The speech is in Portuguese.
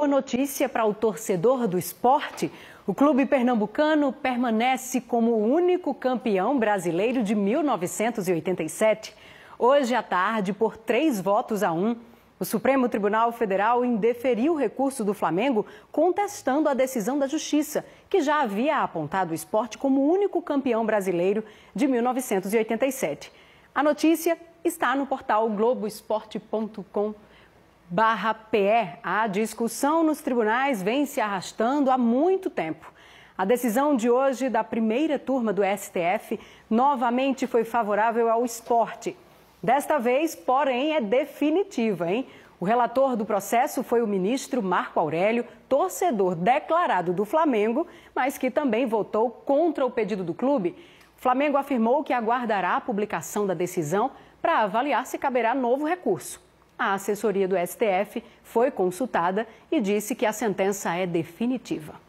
Boa notícia para o torcedor do esporte. O clube pernambucano permanece como o único campeão brasileiro de 1987. Hoje à tarde, por três votos a um, o Supremo Tribunal Federal indeferiu o recurso do Flamengo, contestando a decisão da Justiça, que já havia apontado o esporte como o único campeão brasileiro de 1987. A notícia está no portal Globoesporte.com barra PE, a discussão nos tribunais vem se arrastando há muito tempo. A decisão de hoje da primeira turma do STF novamente foi favorável ao esporte. Desta vez, porém, é definitiva, hein? O relator do processo foi o ministro Marco Aurélio, torcedor declarado do Flamengo, mas que também votou contra o pedido do clube. O Flamengo afirmou que aguardará a publicação da decisão para avaliar se caberá novo recurso. A assessoria do STF foi consultada e disse que a sentença é definitiva.